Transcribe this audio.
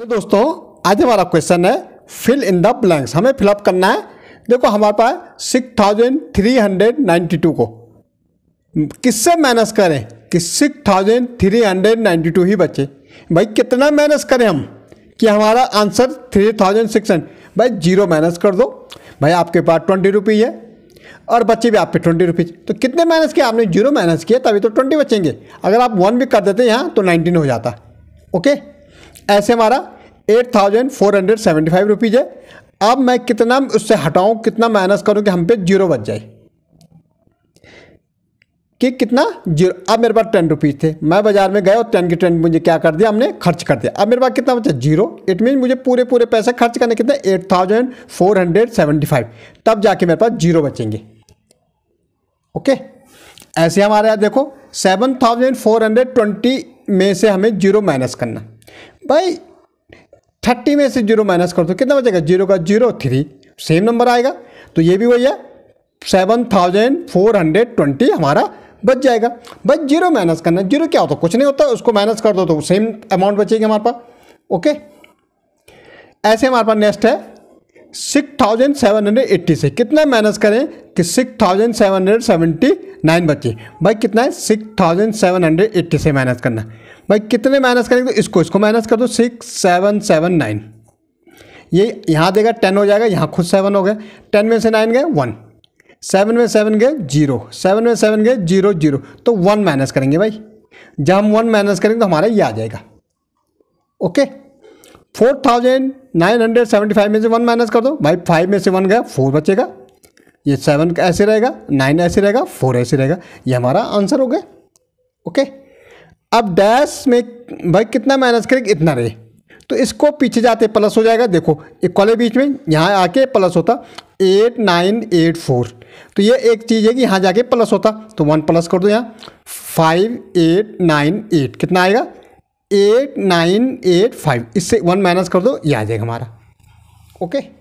तो दोस्तों आज हमारा क्वेश्चन है फिल इन द ब्लैंक्स हमें फिलअप करना है देखो हमारे पास six thousand three hundred ninety two को किससे माइनस करें कि six thousand three hundred ninety two ही बचे भाई कितना माइनस करें हम कि हमारा answer three thousand six hundred भाई जीरो माइनस कर दो भाई आपके पास ट्वेंटी रुपी है और बच्चे भी आपके ट्वेंटी रुपीज़ तो कितने माइनस किए आपने जीरो माइनस किया तभी तो ट्वेंटी बचेंगे अगर आप वन भी कर देते यहाँ तो नाइनटीन हो जाता ओके ऐसे हमारा eight thousand four hundred seventy five rupees है अब मैं कितना उससे हटाऊं कितना माइनस करूं कि हम पे जीरो बच जाए कि कितना जीरो अब मेरे पास टेन रुपीज़ थे मैं बाज़ार में गया और टेन के टेन मुझे क्या कर दिया हमने खर्च कर दिया अब मेरे पास कितना बचा जीरो इट मीन मुझे पूरे पूरे पैसे खर्च करने कितने eight thousand four hundred seventy five तब जाके मेरे पास जीरो बचेंगे ओके ऐसे हमारे यहाँ देखो seven thousand four hundred twenty में से हमें जीरो माइनस करना भाई थर्टी में से जीरो माइनस कर दो कितना बचेगा जीरो का जीरो थ्री सेम नंबर आएगा तो ये भी वही है seven thousand four hundred twenty हमारा बच जाएगा बस जीरो माइनस करना जीरो क्या होता कुछ नहीं होता उसको माइनस कर दो तो सेम अमाउंट बचेगी हमारे पास ओके ऐसे हमारे पास नेक्स्ट है six thousand seven hundred eighty से कितना माइनस करें कि six thousand seven hundred seventy nine बचे भाई कितना है six thousand seven hundred eighty से माइनस करना भाई कितने माइनस करेंगे तो इसको इसको माइनस कर दो सिक्स सेवन सेवन नाइन ये यहाँ देगा टेन हो जाएगा यहाँ खुद सेवन हो गए टेन में से नाइन गए वन सेवन में सेवन गए जीरो सेवन में सेवन गए जीरो जीरो तो वन माइनस करेंगे भाई जब हम वन माइनस करेंगे तो हमारा ये आ जाएगा okay four thousand nine hundred seventy five में से वन माइनस कर दो भाई फाइव में से वन गया फोर बचेगा ये सेवन ऐसे रहेगा नाइन ऐसे रहेगा फोर ऐसे रहेगा ये हमारा आंसर हो गया ओके अब डैश में भाई कितना माइनस करेंगे इतना रहे तो इसको पीछे जाते प्लस हो जाएगा देखो इक्वल है बीच में यहाँ आके प्लस होता एट नाइन एट फोर तो ये एक चीज़ है कि यहाँ जाके प्लस होता तो वन प्लस कर दो यहाँ फाइव एट नाइन एट कितना आएगा एट नाइन एट फाइव इससे वन माइनस कर दो ये आ जाएगा हमारा ओके